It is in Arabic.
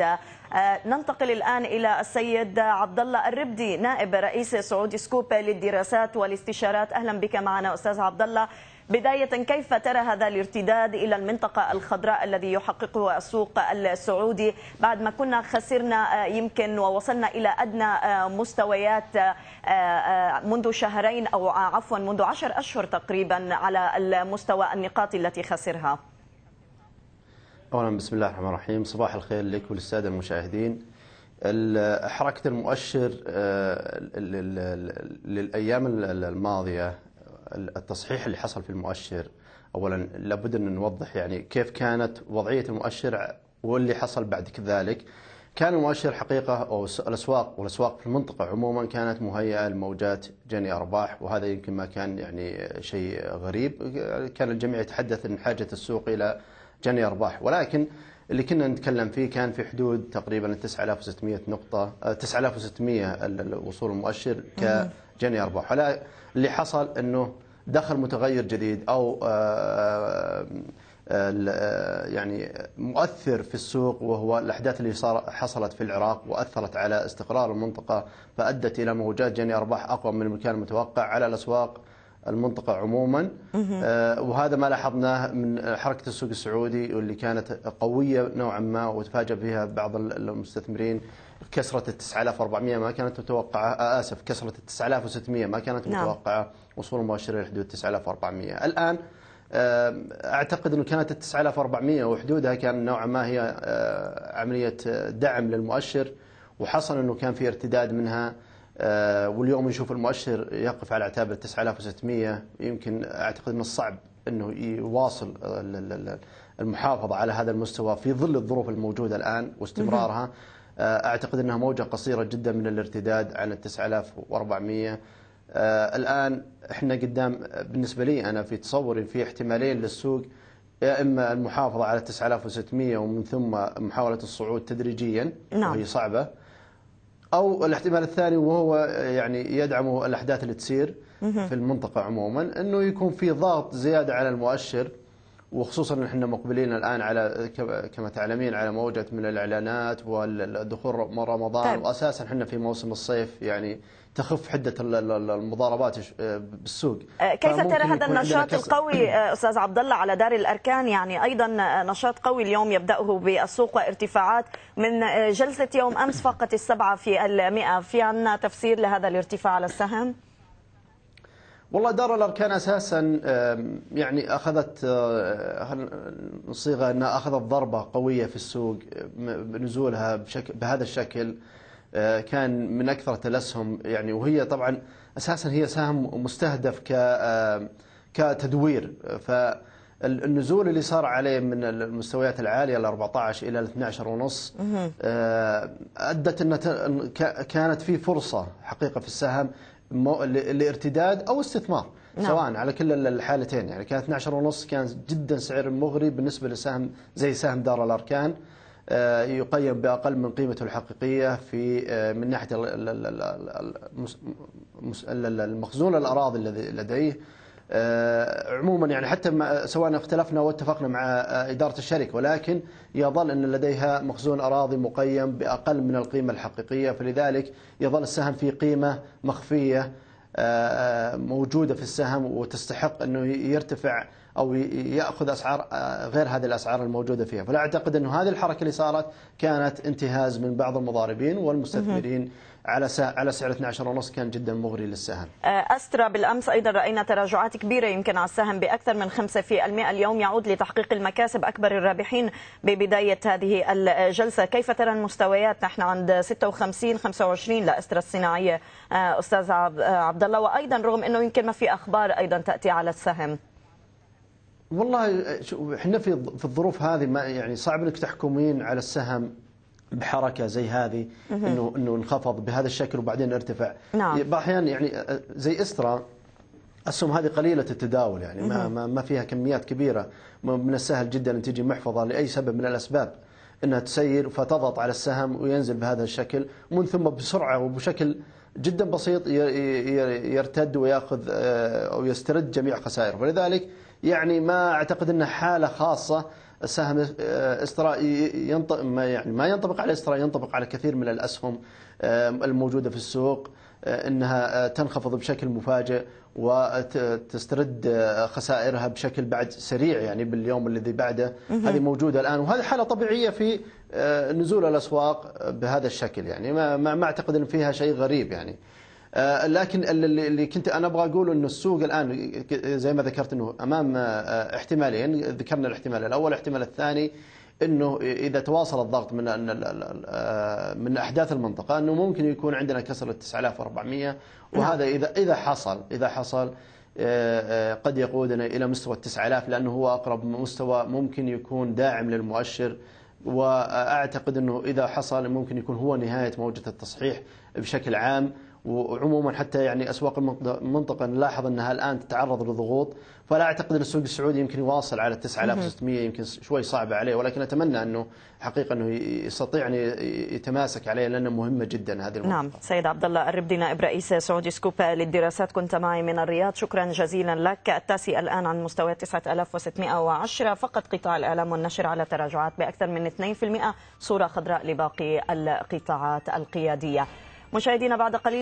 آه، ننتقل الآن إلى السيد عبد الله الربدي نائب رئيس سعودي سكوبا للدراسات والاستشارات أهلا بك معنا أستاذ عبد الله بداية كيف ترى هذا الارتداد إلى المنطقة الخضراء الذي يحققه السوق السعودي بعد ما كنا خسرنا آه، يمكن ووصلنا إلى أدنى آه، مستويات منذ شهرين أو عفوا منذ عشر أشهر تقريبا على المستوى النقاط التي خسرها أولا بسم الله الرحمن الرحيم صباح الخير لك وللسادة المشاهدين حركة المؤشر آه، للأيام الماضية التصحيح اللي حصل في المؤشر أولا لابد أن نوضح يعني كيف كانت وضعية المؤشر واللي حصل بعد ذلك كان المؤشر حقيقة أو الأسواق والأسواق في المنطقة عموما كانت مهيئة لموجات جني أرباح وهذا يمكن ما كان يعني شيء غريب كان الجميع يتحدث عن حاجة السوق إلى جني أرباح ولكن اللي كنا نتكلم فيه كان في حدود تقريبا 9600 نقطة 9600 آه، الوصول المؤشر كجني أرباح ولا اللي حصل أنه دخل متغير جديد أو آه، آه، يعني مؤثر في السوق وهو الأحداث اللي صار حصلت في العراق وأثرت على استقرار المنطقة فأدت إلى موجات جني أرباح أقوى من المكان المتوقع على الأسواق المنطقة عموما آه، وهذا ما لاحظناه من حركة السوق السعودي واللي كانت قوية نوعا ما وتفاجأ بها بعض المستثمرين كسرة ال 9400 ما كانت متوقعة آه، آسف كسرة ال 9600 ما كانت نعم. متوقعة وصول مباشر لحدود 9400 الآن آه، اعتقد انه كانت ال 9400 وحدودها كان نوعا ما هي عمليه دعم للمؤشر وحصل انه كان في ارتداد منها آه، واليوم نشوف المؤشر يقف على عتاب ال 9600 يمكن اعتقد من الصعب انه يواصل المحافظه على هذا المستوى في ظل الظروف الموجوده الان واستمرارها آه، اعتقد انها موجه قصيره جدا من الارتداد عن ال 9400 آه، الان احنا قدام بالنسبه لي انا في تصوري في احتمالين للسوق يا اما المحافظه على 9600 ومن ثم محاوله الصعود تدريجيا نعم. وهي صعبه او الاحتمال الثاني وهو يعني يدعم الاحداث اللي تصير في المنطقه عموما انه يكون في ضغط زياده على المؤشر وخصوصا احنا مقبلين الان على كما تعلمين على موجه من الاعلانات والدخول رمضان طيب. واساسا احنا في موسم الصيف يعني تخف حده المضاربات آه، بالسوق آه، كيف ترى هذا النشاط كس... القوي آه، استاذ عبد الله على دار الاركان يعني ايضا نشاط قوي اليوم يبداه بالسوق وارتفاعات من جلسه يوم امس فقط السبعه في المئه في عنا تفسير لهذا الارتفاع على السهم والله دار الأركان أساسا يعني أخذت آه، صيغه أنها أخذت ضربة قوية في السوق نزولها بشكل بهذا الشكل آه، كان من أكثر الأسهم يعني وهي طبعا أساسا هي سهم مستهدف ك كتدوير فالنزول اللي صار عليه من المستويات العالية ال 14 إلى ال 12 ونص آه، أدت أن كانت في فرصة حقيقة في السهم لارتداد او استثمار نعم. سواء على كل الحالتين يعني كانت 12 ونص كان جدا سعر مغري بالنسبه لسهم زي سهم دار الاركان آه، يقيم باقل من قيمته الحقيقيه في آه، من ناحيه المخزون الاراضي الذي لديه آه، عموما يعني حتى سواء اختلفنا واتفقنا مع آه، إدارة الشركة ولكن يظل أن لديها مخزون أراضي مقيم بأقل من القيمة الحقيقية فلذلك يظل السهم في قيمة مخفية آه، موجودة في السهم وتستحق أنه يرتفع او ياخذ اسعار آه، غير هذه الاسعار الموجوده فيها، فلا اعتقد انه هذه الحركه اللي صارت كانت انتهاز من بعض المضاربين والمستثمرين على على سعر 12 ونص كان جدا مغري للسهم. آه، استرا بالامس ايضا راينا تراجعات كبيره يمكن على السهم باكثر من 5% اليوم يعود لتحقيق المكاسب اكبر الرابحين ببدايه هذه الجلسه، كيف ترى المستويات نحن عند 56 25 لاسترا الصناعيه آه، استاذ عبد الله وايضا رغم انه يمكن ما في اخبار ايضا تاتي على السهم. والله احنا في في الظروف هذه ما يعني صعب انك تحكمين على السهم بحركه زي هذه انه انه انخفض بهذا الشكل وبعدين ارتفع نعم احيانا يعني زي استرا الاسهم هذه قليله التداول يعني ما ما فيها كميات كبيره من السهل جدا ان تجي محفظه لاي سبب من الاسباب انها تسير فتضغط على السهم وينزل بهذا الشكل ومن ثم بسرعه وبشكل جدا بسيط يرتد وياخذ او يسترد جميع خسائره فلذلك يعني ما اعتقد انه حاله خاصه سهم آه، استرا ينطبق ما يعني ما ينطبق على استرا ينطبق على كثير من الاسهم الموجوده في السوق آه، انها آه، تنخفض بشكل مفاجئ وتسترد خسائرها بشكل بعد سريع يعني باليوم الذي بعده هذه موجوده الان وهذه حاله طبيعيه في نزول الاسواق بهذا الشكل يعني ما ما اعتقد ان فيها شيء غريب يعني آه، لكن اللي كنت انا ابغى اقول انه السوق الان زي ما ذكرت انه امام آه، احتمالين ذكرنا الاحتمال الاول الاحتمال الثاني انه اذا تواصل الضغط من آه، من احداث المنطقه انه ممكن يكون عندنا كسر ال 9400 وهذا اذا اذا حصل اذا حصل قد يقودنا الى مستوى ال 9000 لانه هو اقرب مستوى ممكن يكون داعم للمؤشر واعتقد انه اذا حصل ممكن يكون هو نهايه موجه التصحيح بشكل عام وعموما حتى يعني اسواق المنطقه نلاحظ انها الان تتعرض لضغوط فلا اعتقد ان السوق السعودي يمكن يواصل على 9600 يمكن شوي صعبه عليه ولكن اتمنى انه حقيقه انه يستطيع ان يتماسك عليه لانه مهمه جدا هذه المنطقه. نعم سيد عبد الله الربدي نائب رئيس سعودي سكوب للدراسات كنت معي من الرياض شكرا جزيلا لك التاسي الان عن مستوى 9610 فقط قطاع الاعلام والنشر على تراجعات باكثر من 2% صوره خضراء لباقي القطاعات القياديه. مشاهدينا بعد قليل